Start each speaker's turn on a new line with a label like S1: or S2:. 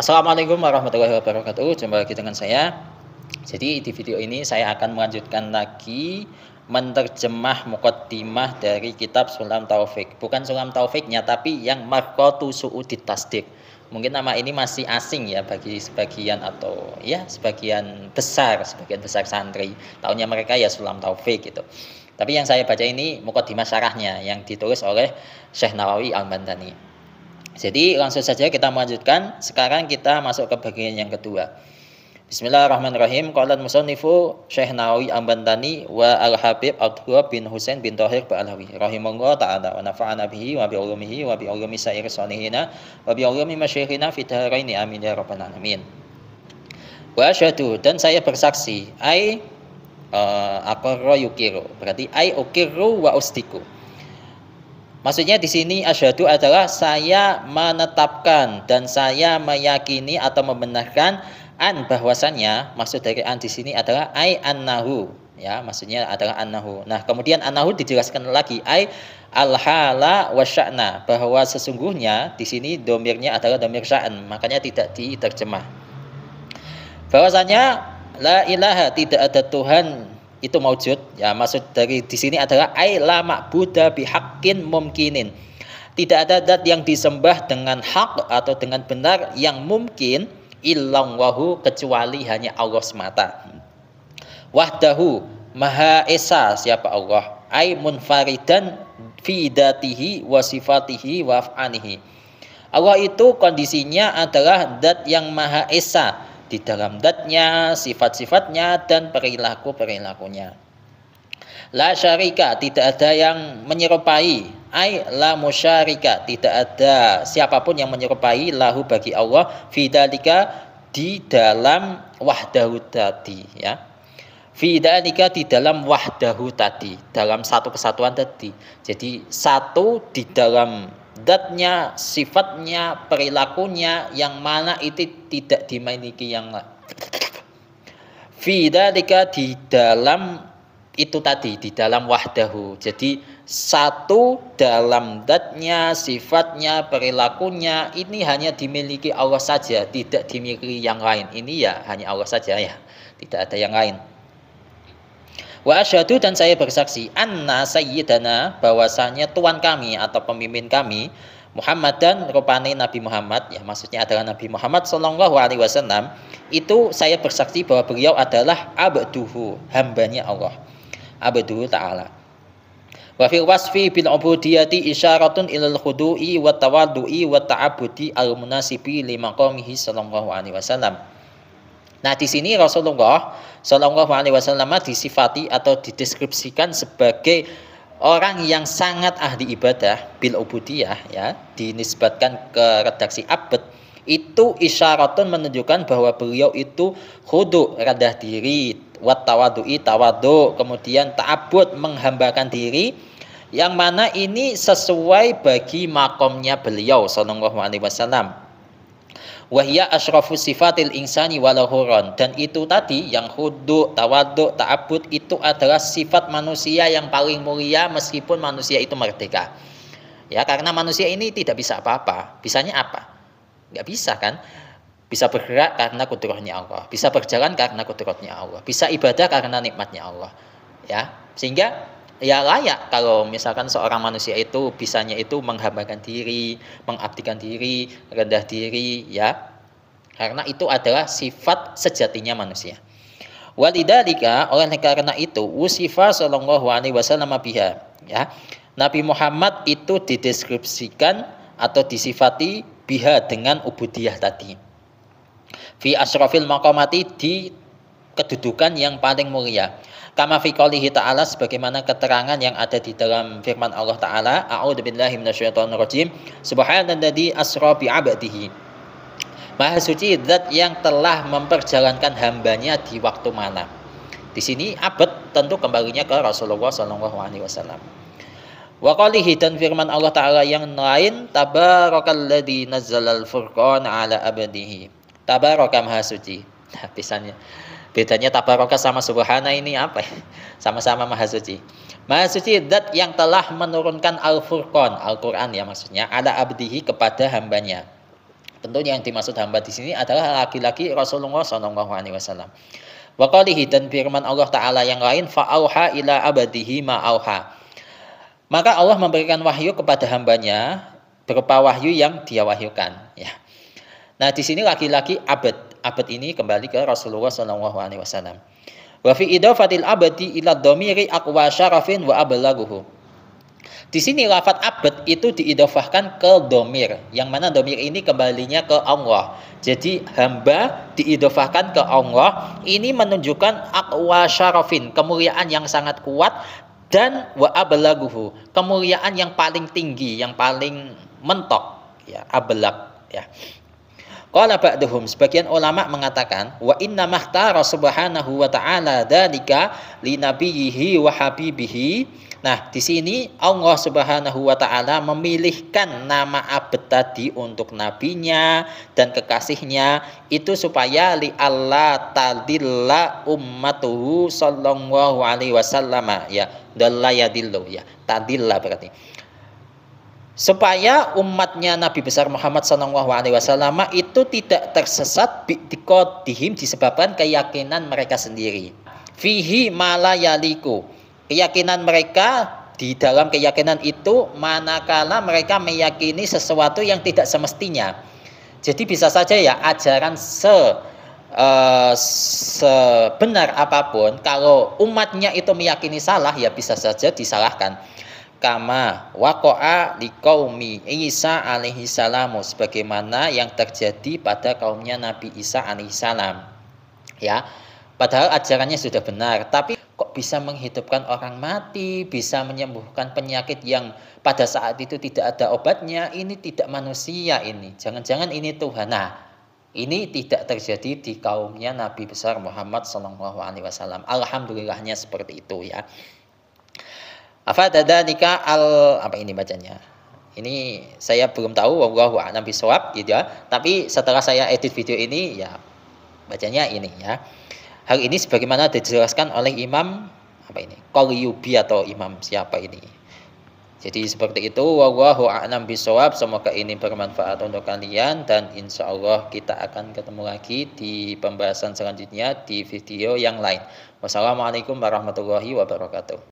S1: Assalamualaikum warahmatullahi wabarakatuh. Jumpa lagi dengan saya. Jadi di video ini saya akan melanjutkan lagi menerjemah mukaddimah dari kitab Sulam Taufik. Bukan Sulam Taufiknya tapi yang Markotu Suudit Tasdik. Mungkin nama ini masih asing ya bagi sebagian atau ya sebagian besar, sebagian besar santri. Tahunya mereka ya Sulam Taufik gitu. Tapi yang saya baca ini mukaddimah syarahnya yang ditulis oleh Syekh Nawawi Al-Bandani. Jadi langsung saja kita melanjutkan. Sekarang kita masuk ke bagian yang kedua. Bismillahirrahmanirrahim. Qalan musannifu Syekh Nawawi Ambandani wa Al-Habib Abdullah bin Husain bin Tahir Ba'alawi rahimahullah ta'ala wa nafa'ana bihi wa bi'ulumihi wa bi'ulumi sa'ir salihina wa bi'ulumi masyikhina fi dharaini amin ya rabbal alamin. Wa syahdu dan saya bersaksi ai uh, eh, akoro yukiru berarti ai ukiru wa ustiku Maksudnya di sini asyhadu adalah saya menetapkan dan saya meyakini atau membenarkan an bahwasannya maksud dari an di sini adalah ai annahu ya maksudnya adalah annahu. Nah, kemudian annahu dijelaskan lagi ai alhala wasya'na bahwa sesungguhnya di sini domirnya adalah domir sya'an makanya tidak diterjemah. Bahwasanya la ilaha tidak ada Tuhan itu maujud ya maksud dari di sini adalah ai la ma'buda bihaqqin mumkinin tidak ada zat yang disembah dengan hak atau dengan benar yang mungkin ilang wahu kecuali hanya Allah semata wahdahu maha esa siapa Allah ai munfaridan fi datihi wa sifatihi wa Allah itu kondisinya adalah zat yang maha esa di dalam datnya, sifat-sifatnya, dan perilaku-perilakunya. La syarika tidak ada yang menyerupai Ai la musyarika tidak ada siapapun yang menyerupai lahu bagi Allah fidalika di dalam wahdahu tadi ya fidalika di dalam wahdahu tadi dalam satu kesatuan tadi jadi satu di dalam zatnya, sifatnya, perilakunya yang mana itu tidak dimiliki yang Fida dika di dalam itu tadi di dalam wahdahu. Jadi satu dalam datnya, sifatnya, perilakunya ini hanya dimiliki Allah saja, tidak dimiliki yang lain. Ini ya hanya Allah saja ya, tidak ada yang lain. Wa asyhadu dan saya bersaksi anna sayyidana bahwasanya tuan kami atau pemimpin kami Muhammad dan rupane Nabi Muhammad ya maksudnya adalah Nabi Muhammad sallallahu Alaihi Wasallam itu saya bersaksi bahwa beliau adalah abduhu hambanya Allah abduhu taala wa fil wasfi bil ubudiyati isyaratun ilal khudu'i wa tawaddu'i wa ta'abudi al munasibi li maqamihi sallallahu alaihi wasallam nah di sini Rasulullah Shallallahu Alaihi Wasallam disifati atau dideskripsikan sebagai orang yang sangat ahli ibadah bil ubudiyah ya dinisbatkan ke redaksi abad itu isyaratun menunjukkan bahwa beliau itu khudu rendah diri watawadui, tawadu kemudian ta'abud menghambakan diri yang mana ini sesuai bagi makomnya beliau sallallahu alaihi wasallam wahya asyrafus sifatil insani walahuron dan itu tadi yang hudu tawadu, ta'abud itu adalah sifat manusia yang paling mulia meskipun manusia itu merdeka ya karena manusia ini tidak bisa apa-apa bisanya apa nggak bisa kan bisa bergerak karena kudrohnya Allah bisa berjalan karena kudrohnya Allah bisa ibadah karena nikmatnya Allah ya sehingga ya layak kalau misalkan seorang manusia itu bisanya itu menghambakan diri, mengabdikan diri, rendah diri ya. Karena itu adalah sifat sejatinya manusia. Walidalika oleh karena itu usifa sallallahu alaihi wasallam biha ya. Nabi Muhammad itu dideskripsikan atau disifati biha dengan ubudiyah tadi. Fi asrafil maqamati di kedudukan yang paling mulia. Kama fi qoulihi ta'ala sebagaimana keterangan yang ada di dalam firman Allah taala, billahi minasyaitonir rajim. Subhanalladzi asra bi 'abdihi. Maha suci zat yang telah memperjalankan hambanya di waktu malam. Di sini abad tentu kembalinya ke Rasulullah Shallallahu alaihi wasallam. Wa qalihi dan firman Allah Ta'ala yang lain Tabarakalladzi nazzalal furqan ala abadihi Tabarakam maha suci Nah, pisannya. Bedanya tabaraka sama subhana ini apa ya? Sama-sama maha suci. Maha suci zat yang telah menurunkan Al-Furqan, Al-Qur'an ya maksudnya, ada abdihi kepada hambanya. Tentunya yang dimaksud hamba di sini adalah laki-laki Rasulullah saw. alaihi wasallam. Wa dan firman Allah taala yang lain fa auha ila abadihi auha. Maka Allah memberikan wahyu kepada hambanya berupa wahyu yang dia wahyukan ya. Nah, di sini laki-laki abad abad ini kembali ke Rasulullah Shallallahu Alaihi Wasallam. Wa fi idafatil abadi ila domiri akwa syarafin wa ablaguhu. Di sini lafat abad itu diidofahkan ke domir, yang mana domir ini kembalinya ke Allah. Jadi hamba diidofahkan ke Allah, ini menunjukkan akwa syarafin, kemuliaan yang sangat kuat, dan wa ablaguhu, kemuliaan yang paling tinggi, yang paling mentok, ya, ablak, ya. Qala ba'duhum sebagian ulama mengatakan wa inna mahtara subhanahu wa ta'ala dalika li nabiyhi wa habibihi. Nah, di sini Allah Subhanahu wa taala memilihkan nama abad tadi untuk nabinya dan kekasihnya itu supaya li Allah tadilla ummatuhu sallallahu alaihi wasallam ya. Dalla yadillu ya. Tadilla berarti supaya umatnya Nabi besar Muhammad SAW itu tidak tersesat dihim disebabkan keyakinan mereka sendiri. Fihi malayaliku keyakinan mereka di dalam keyakinan itu manakala mereka meyakini sesuatu yang tidak semestinya. Jadi bisa saja ya ajaran se Uh, sebenar apapun, kalau umatnya itu meyakini salah, ya bisa saja disalahkan kama wakoa di kaumi Isa alaihi salamu sebagaimana yang terjadi pada kaumnya Nabi Isa alaihi salam ya padahal ajarannya sudah benar tapi kok bisa menghidupkan orang mati bisa menyembuhkan penyakit yang pada saat itu tidak ada obatnya ini tidak manusia ini jangan-jangan ini Tuhan nah ini tidak terjadi di kaumnya Nabi besar Muhammad Shallallahu Alaihi Wasallam alhamdulillahnya seperti itu ya Afadada nikah al apa ini bacanya? Ini saya belum tahu wallahu a'lam bisawab gitu ya. Tapi setelah saya edit video ini ya bacanya ini ya. Hal ini sebagaimana dijelaskan oleh Imam apa ini? Qalyubi atau Imam siapa ini? Jadi seperti itu wallahu a'lam bisawab. Semoga ini bermanfaat untuk kalian dan insya Allah kita akan ketemu lagi di pembahasan selanjutnya di video yang lain. Wassalamualaikum warahmatullahi wabarakatuh.